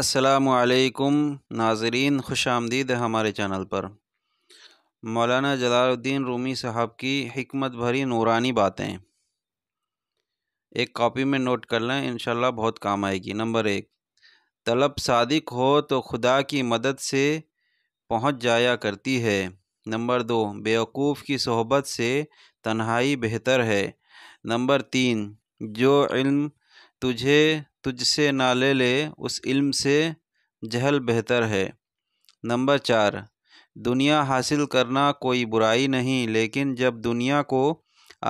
असलकुम नाजरीन खुश आमदीद है हमारे चैनल पर मौलाना जलालुद्दीन रूमी साहब की हमत भरी नूरानी बातें एक कॉपी में नोट कर लें इन बहुत काम आएगी नंबर एक तलब सादिक हो तो खुदा की मदद से पहुंच जाया करती है नंबर दो बेवकूफ़ की सोहबत से तन्हाई बेहतर है नंबर तीन जो इल्म तुझे तुझसे ना ले ले उस इल्म से जहल बेहतर है नंबर चार दुनिया हासिल करना कोई बुराई नहीं लेकिन जब दुनिया को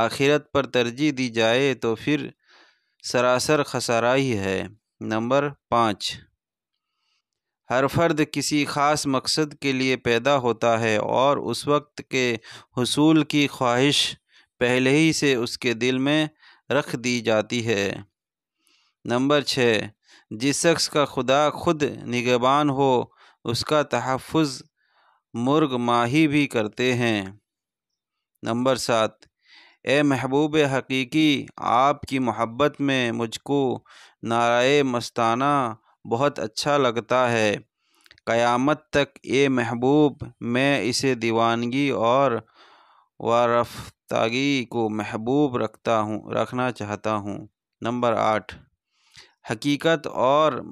आखिरत पर तरजीह दी जाए तो फिर सरासर खसारा ही है नंबर पाँच हर फर्द किसी ख़ास मकसद के लिए पैदा होता है और उस वक्त के हसूल की ख्वाहिश पहले ही से उसके दिल में रख दी जाती है नंबर छः जिस शख्स का खुदा खुद निगबान हो उसका तहफ़ मुर्ग माही भी करते हैं नंबर सात ए महबूब हकीकी आपकी मोहब्बत में मुझको नाराय मस्ताना बहुत अच्छा लगता है क़यामत तक ए महबूब मैं इसे दीवानगी और वारफ्तागी को महबूब रखता हूँ रखना चाहता हूँ नंबर आठ हकीकत और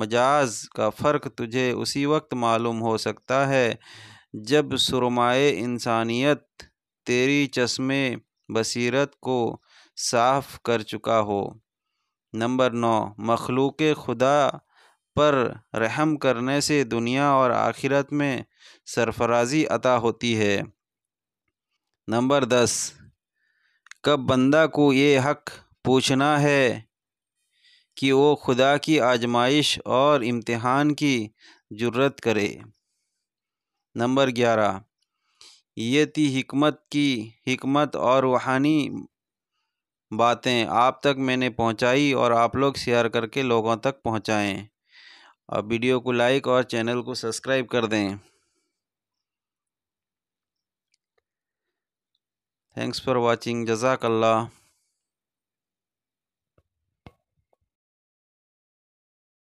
मजाज का फ़र्क तुझे उसी वक्त मालूम हो सकता है जब सुरमाए इंसानियत तेरी चश्मे बसीरत को साफ कर चुका हो नंबर नौ मखलूक खुदा पर रहम करने से दुनिया और आखिरत में सरफराजी अता होती है नंबर दस कब बंदा को ये हक पूछना है कि वो खुदा की आजमाइश और इम्तहान की जरूरत करे नंबर ग्यारह ये थी हमत की हमत और रूहानी बातें आप तक मैंने पहुंचाई और आप लोग शेयर करके लोगों तक पहुंचाएं और वीडियो को लाइक और चैनल को सब्सक्राइब कर दें थैंक्स फॉर वाचिंग जजाकल्ला